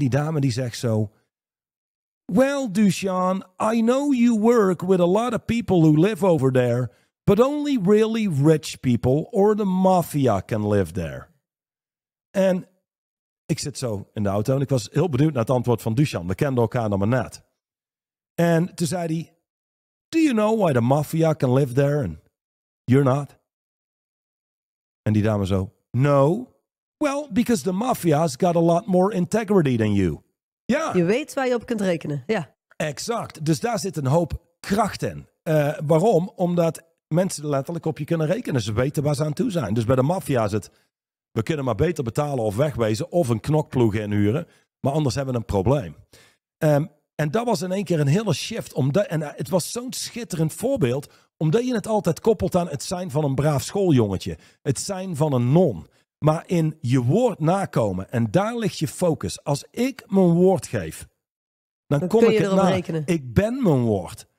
die dame die zegt zo. Well, Dushan, I know you work with a lot of people who live over there, but only really rich people or the mafia can live there. En ik zit zo in de auto en ik was heel benieuwd naar het antwoord van Dushan. We kenden elkaar nog maar net. En toen zei hij, do you know why the mafia can live there and you're not? En die dame zo, no, Well, because the mafia's got a lot more integrity than you. Ja. Je weet waar je op kunt rekenen, ja. Exact. Dus daar zit een hoop kracht in. Eh, waarom? Omdat mensen letterlijk op je kunnen rekenen. Ze weten waar ze aan toe zijn. Dus bij de maffia is het... We kunnen maar beter betalen of wegwezen of een knokploeg inhuren. Maar anders hebben we een probleem. Ehm, en dat was in één keer een hele shift. Omdat, en eh, het was zo'n schitterend voorbeeld. Omdat je het altijd koppelt aan het zijn van een braaf schooljongetje. Het zijn van een non maar in je woord nakomen. En daar ligt je focus. Als ik mijn woord geef, dan, kom ik het na. Rekenen. Ik ben mijn woord.